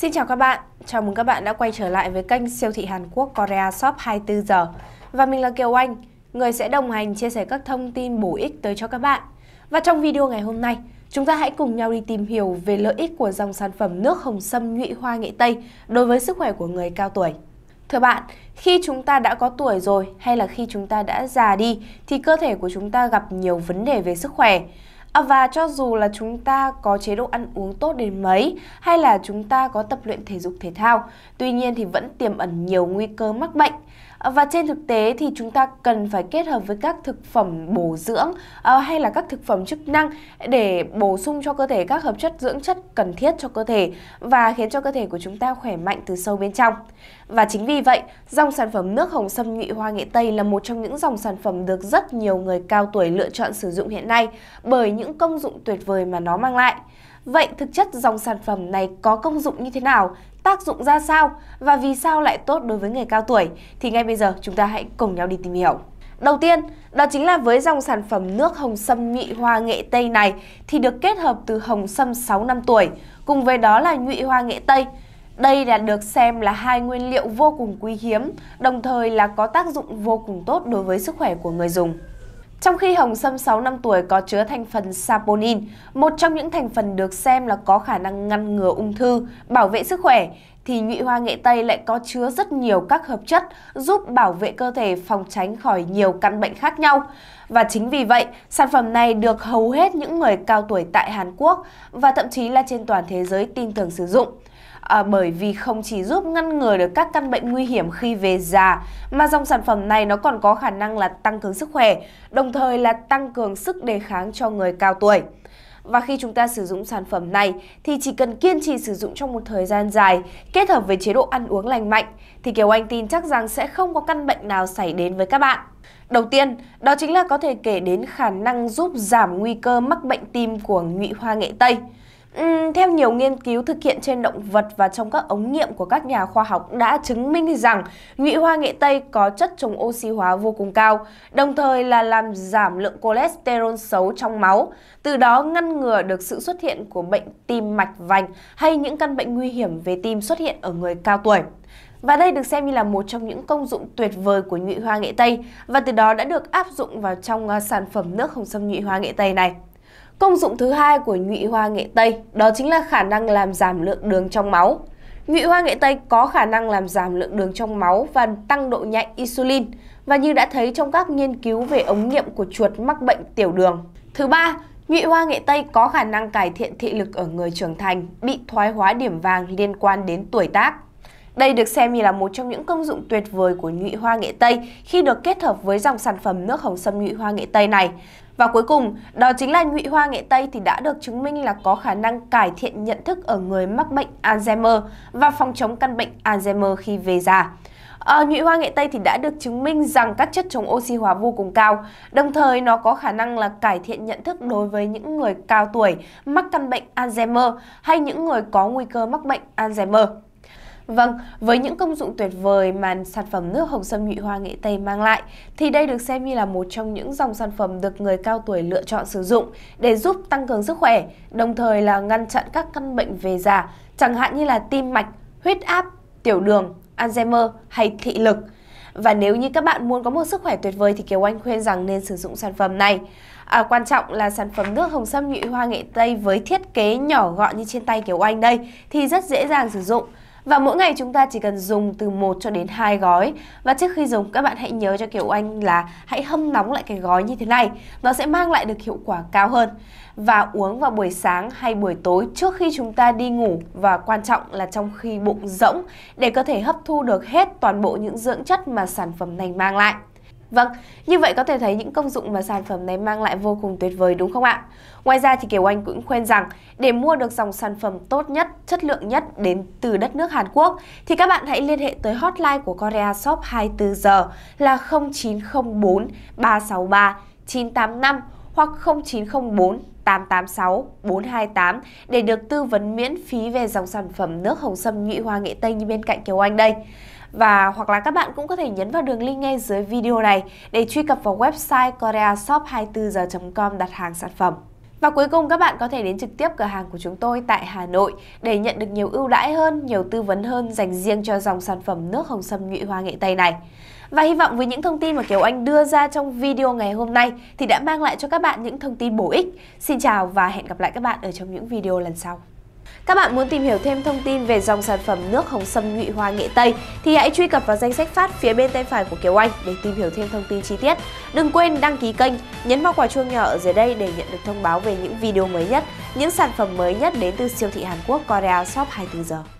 Xin chào các bạn, chào mừng các bạn đã quay trở lại với kênh siêu thị Hàn Quốc Korea Shop 24 giờ. Và mình là Kiều Anh, người sẽ đồng hành chia sẻ các thông tin bổ ích tới cho các bạn. Và trong video ngày hôm nay, chúng ta hãy cùng nhau đi tìm hiểu về lợi ích của dòng sản phẩm nước hồng sâm nhụy hoa nghệ Tây đối với sức khỏe của người cao tuổi. Thưa bạn, khi chúng ta đã có tuổi rồi hay là khi chúng ta đã già đi thì cơ thể của chúng ta gặp nhiều vấn đề về sức khỏe. À, và cho dù là chúng ta có chế độ ăn uống tốt đến mấy hay là chúng ta có tập luyện thể dục thể thao, tuy nhiên thì vẫn tiềm ẩn nhiều nguy cơ mắc bệnh. Ờ, và trên thực tế thì chúng ta cần phải kết hợp với các thực phẩm bổ dưỡng ờ, hay là các thực phẩm chức năng để bổ sung cho cơ thể các hợp chất dưỡng chất cần thiết cho cơ thể và khiến cho cơ thể của chúng ta khỏe mạnh từ sâu bên trong. Và chính vì vậy, dòng sản phẩm nước hồng sâm nhụy hoa nghệ Tây là một trong những dòng sản phẩm được rất nhiều người cao tuổi lựa chọn sử dụng hiện nay bởi những công dụng tuyệt vời mà nó mang lại. Vậy thực chất dòng sản phẩm này có công dụng như thế nào? tác dụng ra sao và vì sao lại tốt đối với người cao tuổi thì ngay bây giờ chúng ta hãy cùng nhau đi tìm hiểu. Đầu tiên, đó chính là với dòng sản phẩm nước hồng sâm nhụy hoa nghệ Tây này thì được kết hợp từ hồng sâm 6 năm tuổi, cùng với đó là nhụy hoa nghệ Tây. Đây là được xem là hai nguyên liệu vô cùng quý hiếm, đồng thời là có tác dụng vô cùng tốt đối với sức khỏe của người dùng. Trong khi hồng sâm 6 năm tuổi có chứa thành phần saponin, một trong những thành phần được xem là có khả năng ngăn ngừa ung thư, bảo vệ sức khỏe, thì nhụy hoa nghệ Tây lại có chứa rất nhiều các hợp chất giúp bảo vệ cơ thể phòng tránh khỏi nhiều căn bệnh khác nhau. Và chính vì vậy, sản phẩm này được hầu hết những người cao tuổi tại Hàn Quốc và thậm chí là trên toàn thế giới tin tưởng sử dụng à, bởi vì không chỉ giúp ngăn ngừa được các căn bệnh nguy hiểm khi về già mà dòng sản phẩm này nó còn có khả năng là tăng cường sức khỏe, đồng thời là tăng cường sức đề kháng cho người cao tuổi. Và khi chúng ta sử dụng sản phẩm này thì chỉ cần kiên trì sử dụng trong một thời gian dài, kết hợp với chế độ ăn uống lành mạnh thì Kiều Anh tin chắc rằng sẽ không có căn bệnh nào xảy đến với các bạn. Đầu tiên, đó chính là có thể kể đến khả năng giúp giảm nguy cơ mắc bệnh tim của nhụy hoa nghệ Tây. Uhm, theo nhiều nghiên cứu thực hiện trên động vật và trong các ống nghiệm của các nhà khoa học đã chứng minh rằng nhụy hoa nghệ Tây có chất chống oxy hóa vô cùng cao, đồng thời là làm giảm lượng cholesterol xấu trong máu, từ đó ngăn ngừa được sự xuất hiện của bệnh tim mạch vành hay những căn bệnh nguy hiểm về tim xuất hiện ở người cao tuổi. Và đây được xem như là một trong những công dụng tuyệt vời của nhụy hoa nghệ Tây và từ đó đã được áp dụng vào trong à, sản phẩm nước hồng sâm nhụy hoa nghệ Tây này. Công dụng thứ hai của nhụy hoa nghệ tây đó chính là khả năng làm giảm lượng đường trong máu. Nhụy hoa nghệ tây có khả năng làm giảm lượng đường trong máu và tăng độ nhạy insulin và như đã thấy trong các nghiên cứu về ống nghiệm của chuột mắc bệnh tiểu đường. Thứ ba, nhụy hoa nghệ tây có khả năng cải thiện thị lực ở người trưởng thành bị thoái hóa điểm vàng liên quan đến tuổi tác. Đây được xem như là một trong những công dụng tuyệt vời của nhụy hoa nghệ Tây khi được kết hợp với dòng sản phẩm nước hồng sâm nhụy hoa nghệ Tây này. Và cuối cùng, đó chính là nhụy hoa nghệ Tây thì đã được chứng minh là có khả năng cải thiện nhận thức ở người mắc bệnh Alzheimer và phòng chống căn bệnh Alzheimer khi về già. À, nhụy hoa nghệ Tây thì đã được chứng minh rằng các chất chống oxy hóa vô cùng cao, đồng thời nó có khả năng là cải thiện nhận thức đối với những người cao tuổi mắc căn bệnh Alzheimer hay những người có nguy cơ mắc bệnh Alzheimer. Vâng, với những công dụng tuyệt vời mà sản phẩm nước hồng sâm nhụy hoa nghệ Tây mang lại, thì đây được xem như là một trong những dòng sản phẩm được người cao tuổi lựa chọn sử dụng để giúp tăng cường sức khỏe, đồng thời là ngăn chặn các căn bệnh về già, chẳng hạn như là tim mạch, huyết áp, tiểu đường, Alzheimer hay thị lực. Và nếu như các bạn muốn có một sức khỏe tuyệt vời thì Kiều Anh khuyên rằng nên sử dụng sản phẩm này. À, quan trọng là sản phẩm nước hồng sâm nhụy hoa nghệ Tây với thiết kế nhỏ gọn như trên tay Kiều Anh đây thì rất dễ dàng sử dụng. Và mỗi ngày chúng ta chỉ cần dùng từ 1 cho đến 2 gói. Và trước khi dùng các bạn hãy nhớ cho Kiều Anh là hãy hâm nóng lại cái gói như thế này. Nó sẽ mang lại được hiệu quả cao hơn. Và uống vào buổi sáng hay buổi tối trước khi chúng ta đi ngủ và quan trọng là trong khi bụng rỗng để cơ thể hấp thu được hết toàn bộ những dưỡng chất mà sản phẩm này mang lại. Vâng, như vậy có thể thấy những công dụng mà sản phẩm này mang lại vô cùng tuyệt vời đúng không ạ? Ngoài ra thì Kiều Anh cũng khuyên rằng để mua được dòng sản phẩm tốt nhất, chất lượng nhất đến từ đất nước Hàn Quốc thì các bạn hãy liên hệ tới hotline của Korea Shop 24 giờ là 0904 363 985 hoặc 0904 886 428 để được tư vấn miễn phí về dòng sản phẩm nước hồng sâm nhụy hoa nghệ tây như bên cạnh Kiều Anh đây và hoặc là các bạn cũng có thể nhấn vào đường link ngay dưới video này để truy cập vào website koreashop24h.com đặt hàng sản phẩm. Và cuối cùng các bạn có thể đến trực tiếp cửa hàng của chúng tôi tại Hà Nội để nhận được nhiều ưu đãi hơn, nhiều tư vấn hơn dành riêng cho dòng sản phẩm nước hồng sâm nhụy hoa nghệ Tây này. Và hy vọng với những thông tin mà Kiều Anh đưa ra trong video ngày hôm nay thì đã mang lại cho các bạn những thông tin bổ ích. Xin chào và hẹn gặp lại các bạn ở trong những video lần sau. Các bạn muốn tìm hiểu thêm thông tin về dòng sản phẩm nước hồng sâm nhụy hoa nghệ Tây thì hãy truy cập vào danh sách phát phía bên tay phải của Kiều Anh để tìm hiểu thêm thông tin chi tiết. Đừng quên đăng ký kênh, nhấn vào quả chuông nhỏ ở dưới đây để nhận được thông báo về những video mới nhất, những sản phẩm mới nhất đến từ siêu thị Hàn Quốc Korea Shop 24 giờ.